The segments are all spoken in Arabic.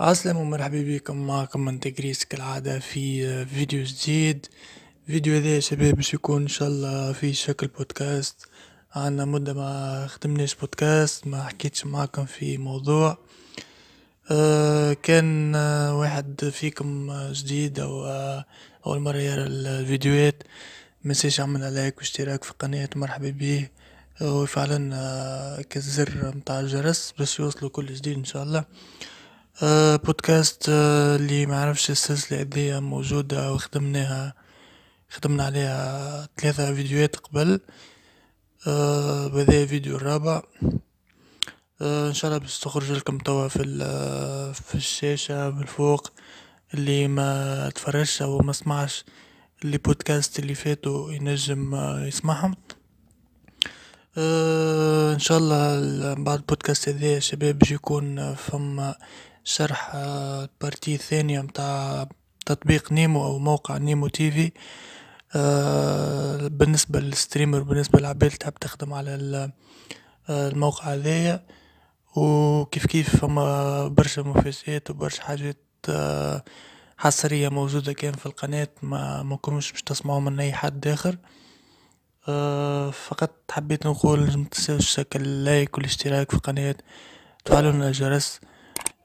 السلام ومرحبا بكم معكم من تجريس كالعادة في فيديو جديد فيديو هذا شباب باش يكون ان شاء الله في شكل بودكاست عنا مدة ما خدمناش بودكاست ما حكيتش معكم في موضوع آه، كان واحد فيكم جديد او اول مرة يرى الفيديوهات منساش عمل لايك واشتراك في القناة مرحبا بيه وفعلا آه، كالزر متاع الجرس باش يوصلوا كل جديد ان شاء الله آه، بودكاست آه، اللي ما عرفش السلسلة هذيا إيه يعني موجودة وخدمناها خدمنا عليها ثلاثة فيديوهات قبل آه بهذا الفيديو الرابع آه، ان شاء الله باش لكم توا في في الشاشة من فوق اللي ما تفرجش او ما سمعش اللي بودكاست اللي فاتوا ينجم يسمعهم آه، ان شاء الله بعد البودكاست هذا يا شباب باش يكون فما شرح بارتي آه، ثانية متاع تطبيق نيمو او موقع نيمو تيفي آه، بالنسبة للستريمر بالنسبة للعباد اللي تحب تخدم على الموقع هذايا وكيف كيف فما برشا مفاسات وبرشا حاجات حصرية موجودة كان في القناة ما ممكنوش باش تسمعوا من أي حد آخر آه، فقط حبيت نقول متنساوش هكا اللايك والاشتراك في القناة تفعلوا الجرس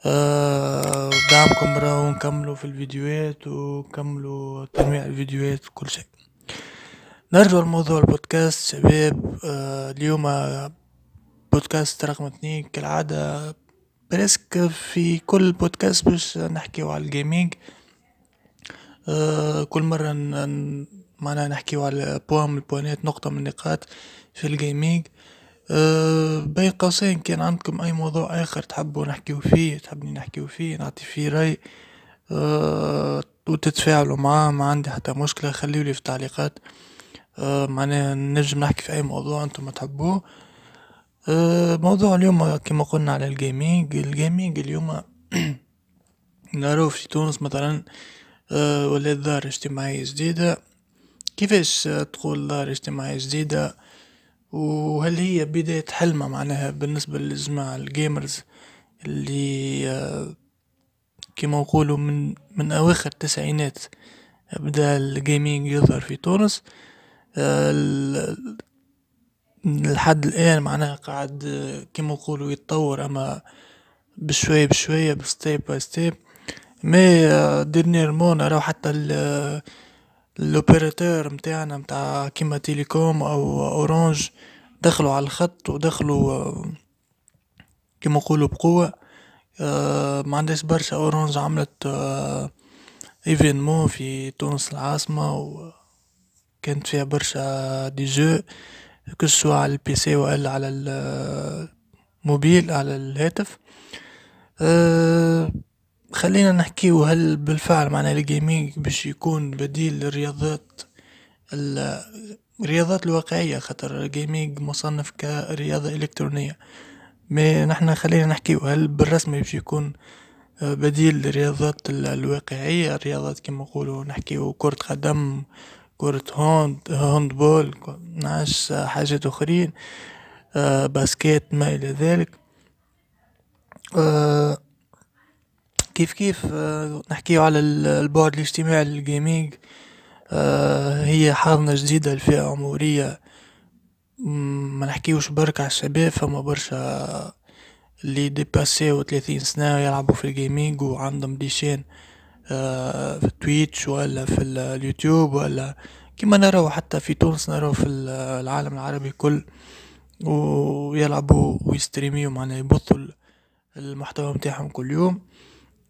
آه، دعمكم راهو نكملوا في الفيديوهات ونكملوا تنويع الفيديوهات وكل شيء نرجع لموضوع البودكاست شباب آه، اليوم بودكاست رقم اثنين كالعادة بريسك في كل بودكاست باش نحكيو على الجيمنج كل مرة معناها نحكيو على بوام البوانات نقطة من النقاط في الجيمنج أه بين قوسين كان عندكم أي موضوع آخر تحبوا نحكيو فيه تحبني نحكيو فيه نعطي فيه رأي أه وتتفاعلوا معاه ما عندي حتى مشكلة خليولي في التعليقات أه معناها نجم نحكي في أي موضوع أنتم تحبوه أه موضوع اليوم كما قلنا على الجيمنج الجيمنج اليوم نعرف في تونس مثلا أه ولا دار اجتماعية جديدة كيفاش تقول دار اجتماعية جديدة وهل هي بداية حلمة معناها بالنسبة للجماعة الجيمرز اللي كيما نقولوا من من اواخر التسعينات بدا الجيمنج يظهر في تونس لحد الان معناها قاعد كيما نقولوا يتطور اما بشوية بشوية بستيب باي ستيب مي ديرنيرمون راه حتى الاوبيراتور متاعنا متاع كيما تيليكوم او اورانج دخلوا على الخط ودخلوا آه، كيما نقولوا بقوه آه، ما عندهاش برشا اورانج عملت ايفينمون آه، في تونس العاصمه وكانت فيها برشا دي جو كسوا على البيسي والا على الموبيل على الهاتف أه خلينا نحكيو هل بالفعل معناه الجيمنج باش يكون بديل للرياضات الرياضات الواقعية خاطر الجيمنج مصنف كرياضة إلكترونية مي نحنا خلينا نحكيو هل بالرسمي باش يكون آه، بديل للرياضات الواقعية الرياضات كيما نقولو نحكيو كرة قدم كرة هوند هوند بول نعش آه، حاجات أخرين آه، باسكيت ما إلى ذلك أه كيف كيف آه، نحكيو على البعد الاجتماعي للجيمنج آه، هي حاضنة جديدة لفئة عمرية ما نحكيوش برك على الشباب فما برشا اللي ديباسيو وثلاثين سنة يلعبوا في الجيمنج وعندهم ديشين آه، في التويتش ولا في اليوتيوب ولا كما نراو حتى في تونس نراو في العالم العربي كل ويلعبوا ويستريميو معناها يبثوا المحتوى متاعهم كل يوم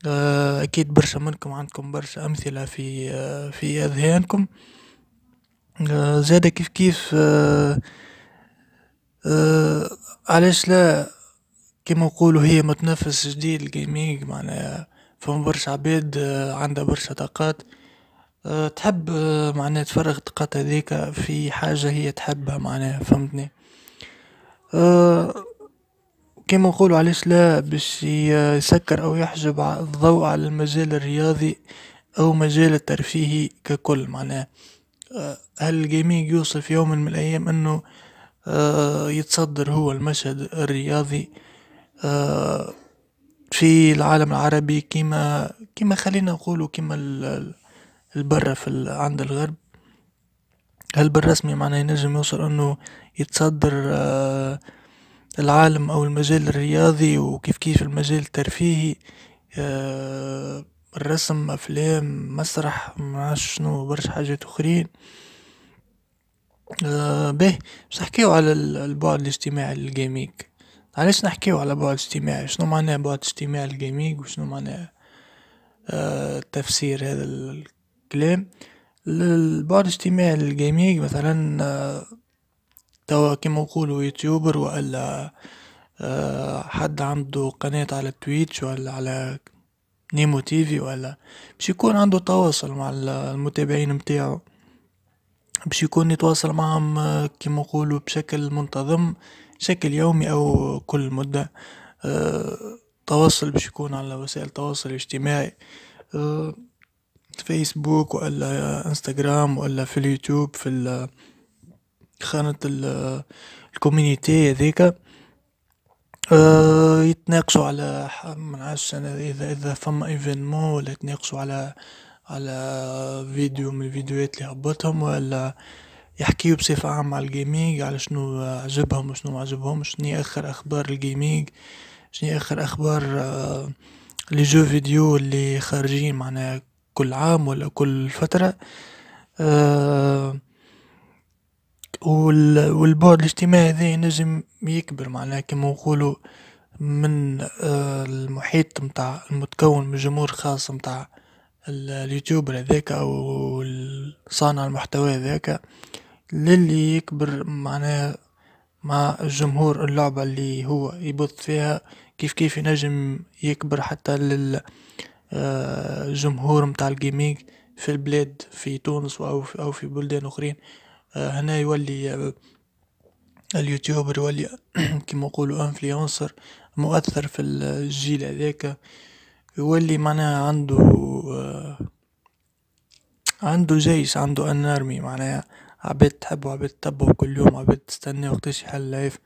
آه، أكيد برشا منكم عندكم برشا أمثلة في آه، في أذهانكم آه، زادة كيف كيف علاش لا كيما نقولوا هي متنفس جديد الجيمينج معناها فهم برشا عباد عندها برشا طاقات تحب معناها تفرغ الطاقات هذيك في حاجة هي تحبها معناها فهمتني كما نقولوا علاش لا باش يسكر او يحجب الضوء على المجال الرياضي او مجال الترفيهي ككل معناه آه، هل الجيمنج يوصل في يوم من الايام انه آه، يتصدر هو المشهد الرياضي آه، في العالم العربي كما كما خلينا نقولوا كما البرة في عند الغرب هل بالرسمي معناه ينجم يوصل انه يتصدر آه العالم أو المجال الرياضي وكيف كيف المجال الترفيهي آه، الرسم أفلام مسرح ما شنو برشا حاجات أخرين آه، باهي باش نحكيو على البعد الاجتماعي للجيميك علاش نحكيو على بعد اجتماعي شنو معناه بعد اجتماعي للجيميك وشنو معناه آه، تفسير هذا الكلام البعد الاجتماعي للجيميك مثلا توا كيما نقولوا يوتيوبر والا آه، حد عنده قناة على تويتش ولا على نيمو تيفي ولا باش يكون عنده تواصل مع المتابعين متاعو باش يكون يتواصل معهم آه، كيما نقولوا بشكل منتظم بشكل يومي او كل مدة آه، تواصل باش يكون على وسائل التواصل الاجتماعي فيسبوك ولا انستغرام ولا في اليوتيوب في خانة الكومينيتي هذيك أه يتناقشوا على منعرفش انا اذا اذا فما ايفينمون ولا يتناقشوا على على فيديو من الفيديوهات اللي هبطهم ولا يحكيوا بصفة عامة على الجيمينج على شنو عجبهم وشنو ما عجبهمش شنو اخر اخبار الجيمينج شنو اخر اخبار أه لي جو فيديو اللي خارجين معناها كل عام ولا كل فترة أه والبعد الاجتماعي هذا ينجم يكبر معناها كما نقولوا من آه، المحيط متاع المتكون من جمهور خاص متاع اليوتيوبر هذاك او صانع المحتوى هذاك للي يكبر معناها مع الجمهور اللعبة اللي هو يبث فيها كيف كيف ينجم يكبر حتى للجمهور آه، متاع الجيمينج في البلاد في تونس أو في بلدان أخرين آه، هنا يولي آه، اليوتيوبر يولي كيما نقولوا انفلونسر مؤثر في الجيل هذاك يولي معناها عنده آه، عنده جيش عنده انارمي معناها عباد تحبه عباد تتبعه كل يوم عباد تستنى وقتاش يحل لايف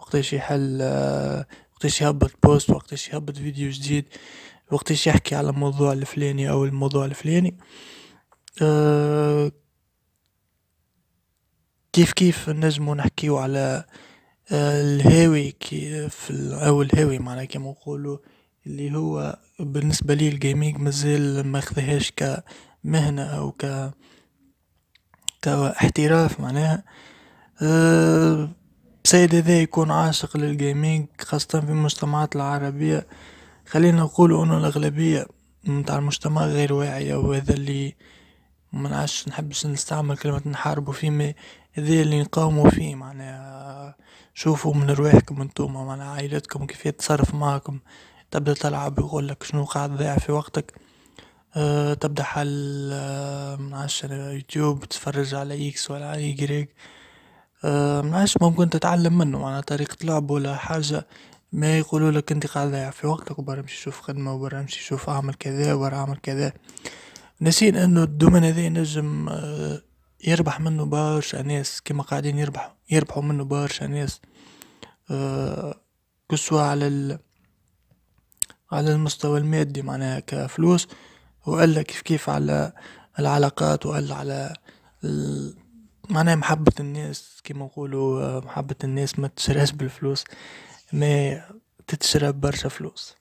وقتاش يحل وقتاش يهبط بوست وقتاش يهبط فيديو جديد وقتاش يحكي على الموضوع الفلاني او الموضوع الفلاني أه كيف كيف نجمو نحكيو على آه، الهاوي كي في او الهاوي معناها كيما نقولوا اللي هو بالنسبه لي الجيمنج مازال ما خذهاش كمهنه او ك كاحتراف معناها أه سيد هذا يكون عاشق للجيمنج خاصة في المجتمعات العربية خلينا نقول انه الاغلبية متاع المجتمع غير واعية وهذا اللي منعش نحبش نستعمل كلمة نحاربه فيه هذا اللي نقاومو فيه معناها شوفوا من رواحكم انتوما معناها عائلتكم كيف تتصرف معاكم تبدا تلعب لك شنو قاعد تضيع في وقتك أه تبدا حل من آه، منعرفش يوتيوب تتفرج على اكس ولا على ايجريك أه منعرفش ممكن تتعلم منه معناها طريقة لعب ولا حاجة ما يقولوا لك انت قاعد ضايع في وقتك وبرا امشي شوف خدمة وبرا امشي شوف اعمل كذا وبرا اعمل كذا نسين انه الدومين هذا نجم أه يربح منه برشا ناس كما قاعدين يربحوا يربحوا منه برشا ناس أه على ال... على المستوى المادي معناها كفلوس وإلا كيف كيف على العلاقات وإلا على ال... معناها محبة الناس كما نقولوا آه، محبة الناس ما تشراش بالفلوس ما تتشرب برشا فلوس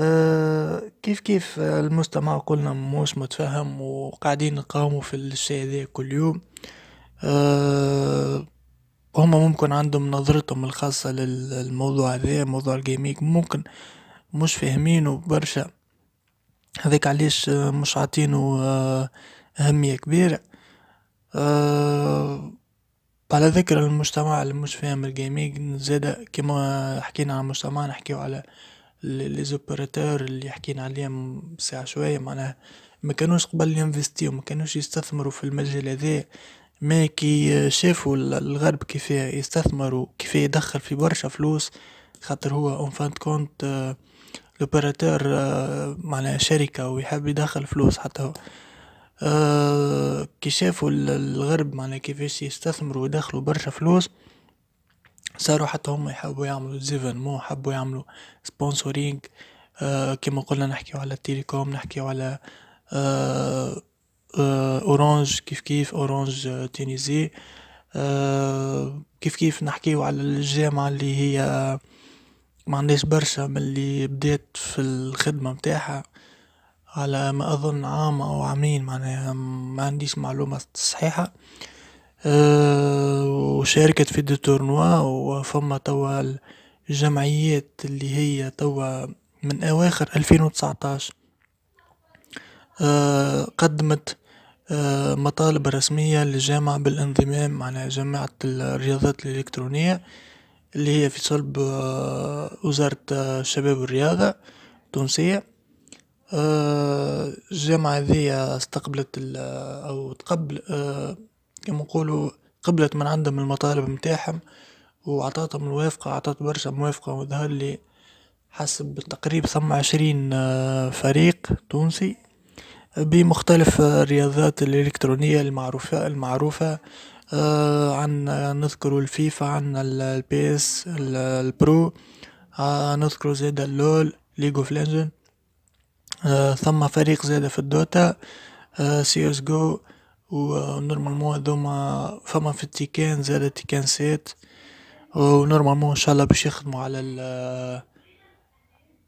آه، كيف كيف المجتمع قلنا مش متفهم وقاعدين نقاوموا في الشيء هذا كل يوم آه، هما ممكن عندهم نظرتهم الخاصة للموضوع هذا موضوع الجيميك ممكن مش فاهمينه برشا هذاك علاش مش عاطينه آه، أهمية كبيرة أه على ذكر المجتمع اللي مش فاهم الجيميك زادا كما حكينا على المجتمع نحكيو على لي زوبيراتور اللي حكينا عليهم ساعة شوية معناها ما كانوش قبل ينفستيو ما كانوش يستثمروا في المجال هذا ما كي شافوا الغرب كيف يستثمروا كيف يدخل في برشا فلوس خاطر هو اون فان كونت لوبيراتور معناها شركة ويحب يدخل فلوس حتى هو آه، كي شافوا الغرب معناها كيفاش يستثمروا ويدخلوا برشا فلوس صاروا حتى هم يحبوا يعملوا زيفن مو حبوا يعملوا سبونسورينج آه كما قلنا نحكيو على التيليكوم نحكيو على آه آه اورانج كيف كيف اورانج آه، تينيزي آه كيف كيف نحكيو على الجامعة اللي هي ما عنديش برشا من اللي بدات في الخدمة متاعها على ما أظن عام أو عامين معناها ما عنديش معلومة صحيحة آه، وشاركت في دي تورنوا وفما توا الجمعيات اللي هي توا من أواخر ألفين آه، قدمت آه، مطالب رسمية للجامعة بالانضمام على جامعة الرياضات الإلكترونية اللي هي في صلب وزارة الشباب والرياضة التونسية الجامعة ذي استقبلت أو تقبل كما نقولوا قبلت من عندهم المطالب متاعهم وعطاتهم الموافقة عطات برشا موافقة وظهر لي حسب تقريب ثم عشرين آه، فريق تونسي بمختلف الرياضات الإلكترونية المعروفة المعروفة آه، عن نذكر الفيفا عن البيس البرو آه، نذكر زيادة اللول ليج اوف ثم فريق زيادة في الدوتا آه سي اس جو ونورمالمون هذوما فما في التيكان زاد التيكان سيت ونورمالمون ان شاء الله باش يخدموا على ال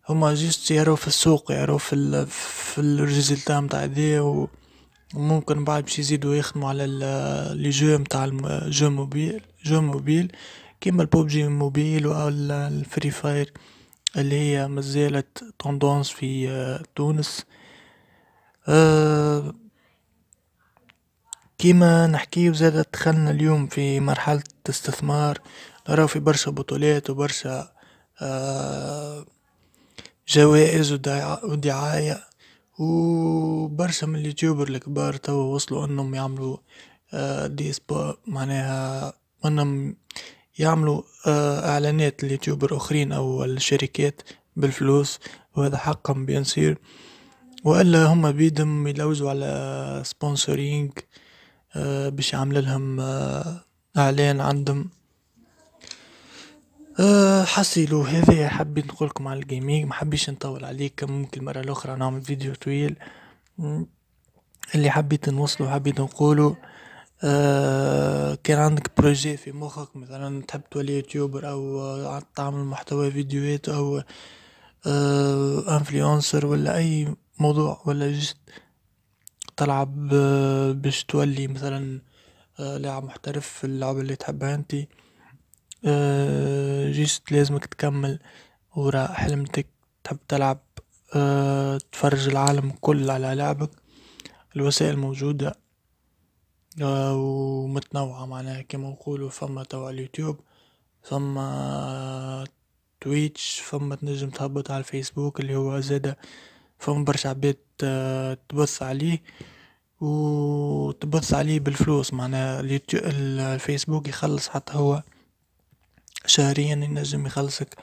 هما جيست يراو في السوق يراو في ال في الريزلتا نتاع دي وممكن بعد باش يزيدوا يخدموا على لي جو نتاع جو موبيل جو موبيل كيما البوبجي موبيل او الفري فاير اللي هي مازالت توندونس في آه، تونس أه كيما نحكي وزادة دخلنا اليوم في مرحلة استثمار راهو في برشا بطولات وبرشا آه، جوائز ودعاية وبرشا من اليوتيوبر الكبار توا وصلوا انهم يعملوا آه، دي سبا معناها انهم يعملوا آه، اعلانات اليوتيوبر اخرين او الشركات بالفلوس وهذا حقا بينصير والا هما بيدهم يلوزوا على سبونسورينج باش آه، يعمل لهم آه، اعلان عندهم أه حصلوا هذا حبيت نقولكم على الجيمنج ما حبيش نطول عليك ممكن المره الاخرى نعمل فيديو طويل اللي حبيت نوصله حبيت نقوله أه كان عندك بروجي في مخك مثلا تحب تولي يوتيوبر او آه، تعمل محتوى فيديوهات او أه انفلونسر ولا اي موضوع ولا جست تلعب باش تولي مثلا لاعب محترف في اللعبة اللي تحبها انت آه، جيست لازمك تكمل ورا حلمتك تحب تلعب آه، تفرج العالم كل على لعبك الوسائل موجودة آه، ومتنوعة معناها كما نقولوا فما توا اليوتيوب فما تويتش فما تنجم تهبط على الفيسبوك اللي هو زادة فهم برشا عباد آه، تبث عليه وتبث عليه بالفلوس معناها الفيسبوك يخلص حتى هو شهريا ينجم يخلصك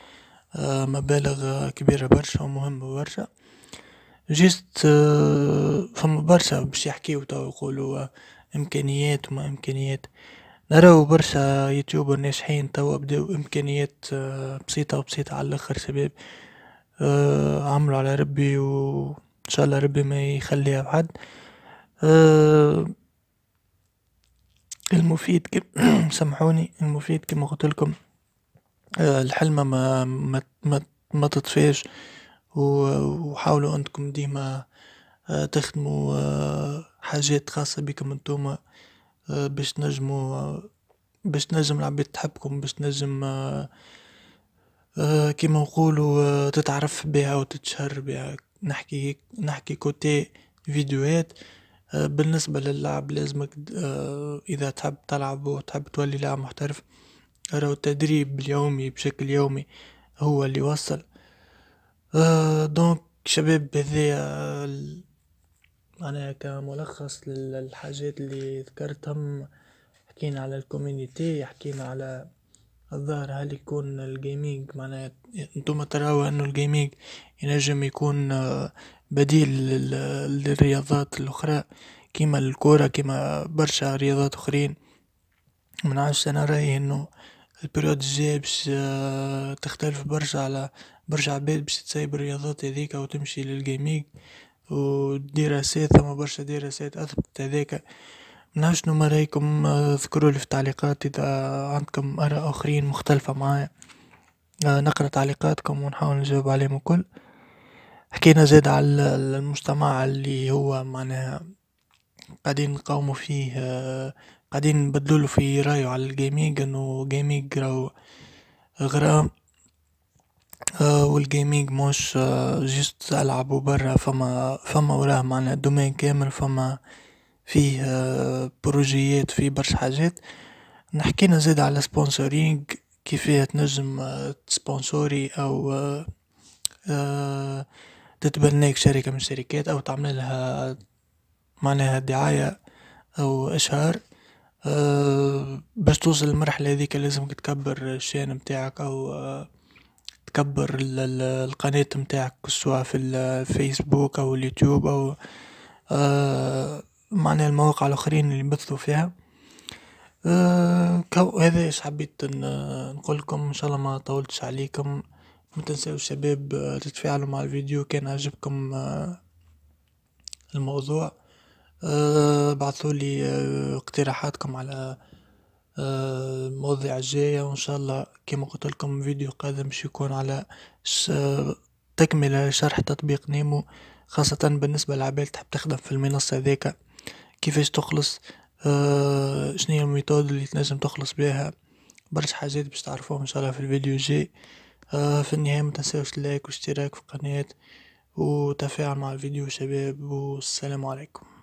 آه، مبالغ كبيرة برشا ومهمة برشا جيست آه، فما برشا باش يحكيو توا يقولوا امكانيات وما امكانيات نراو برشا يوتيوبر ناجحين توا بداو امكانيات بسيطة وبسيطة على الاخر شباب أه على ربي وان شاء الله ربي ما يخليها بعد أه المفيد كم سامحوني المفيد كما قلت لكم أه الحلمه ما ما ما, ما تطفيش وحاولوا انكم ديما آه، تخدموا آه، حاجات خاصة بكم انتوما آه، باش تنجموا باش تنجم العباد تحبكم باش تنجم آه، كيما نقولوا آه، تتعرف بها وتتشهر بها نحكي نحكي كوتي فيديوهات آه، بالنسبة للعب لازمك إذا تحب تلعب وتحب تولي لاعب محترف راهو التدريب اليومي بشكل يومي هو اللي يوصل دونك شباب هذايا معناها كملخص للحاجات اللي ذكرتهم حكينا على الكوميونيتي حكينا على الظاهر هل يكون الجيمنج معناها انتم تراوا انه الجيمنج ينجم يكون آه، بديل للرياضات الاخرى كيما الكرة كيما برشا رياضات اخرين من عشرة انا رايي انه البريود الجاية باش آه، تختلف برشا على برشا عباد باش تسيب الرياضات هذيك وتمشي للجيمنج ودراسات ثم برشا دراسات اثبتت هذيك نعرف شنو رايكم آه، اذكروا لي في التعليقات اذا عندكم اراء اخرين مختلفه معايا آه، نقرا تعليقاتكم ونحاول نجاوب عليهم الكل حكينا زاد على المجتمع اللي هو معناها قاعدين نقاوموا فيه آه، قاعدين نبدلوا في رايه على الجيمنج انه جيمينج راهو غرام والجيمنج مش جست العبوا برا فما فما وراه معناها دومين كامل فما فيه آه، بروجيات فيه برشا حاجات نحكينا زاد على سبونسورينج كيفية تنجم آه، تسبونسوري او آه، تتبناك شركة من الشركات او تعملها معناها دعاية او اشهار باش توصل المرحلة هذيك لازمك تكبر الشان متاعك او تكبر القناة متاعك سواء في الفيسبوك او اليوتيوب او معناها المواقع الاخرين اللي بثوا فيها أه، كو هذا ايش حبيت نقول لكم ان شاء الله ما طولتش عليكم ما تنساوش الشباب أه، تتفاعلوا مع الفيديو كان عجبكم أه، الموضوع بعثوا لي اقتراحاتكم على المواضيع الجاية وإن شاء الله كما قلت لكم فيديو قادم باش يكون على تكملة شرح تطبيق نيمو خاصة بالنسبة للعباد تحب تخدم في المنصة ذيكا كيفاش تخلص آه شنو هي الميثود اللي تنجم تخلص بها برشا حاجات باش تعرفوهم ان شاء الله في الفيديو الجاي آه في النهايه ما تنساوش اللايك والاشتراك في القناه وتفاعل مع الفيديو شباب والسلام عليكم